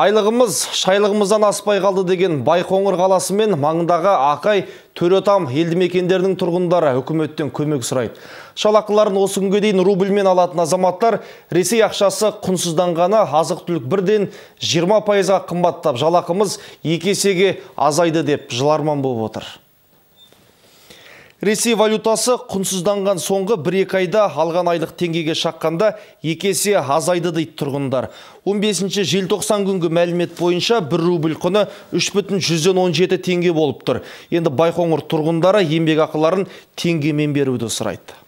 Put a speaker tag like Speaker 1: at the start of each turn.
Speaker 1: Айлығымыз шайлығымыздан аспай қалды деген Байқоңыр қаласы мен маңындағы Ақай Төретам елді мекендерінің тұрғындары үкіметтен көмек сұрайды. Шалақыларын осы күнге дейін рубльмен алатын азаматтар Ресей ақшасы құнсызданғаны азық-түлік бірден 20 пайызға қымбаттап жалақымыз екесеге азайды деп жыларман болып отыр. Ресей валютасы құнсызданған соңғы бір 2 айда алған айлық теңгеге шаққанда екесе азайды дейді тұрғындар. 15-ші желтоқсан күнгі мәлімет бойынша бір рубль құны жеті теңге болып тұр. Енді байқоңыр тұрғындары еңбек ақыларын мен беруді сұрайды.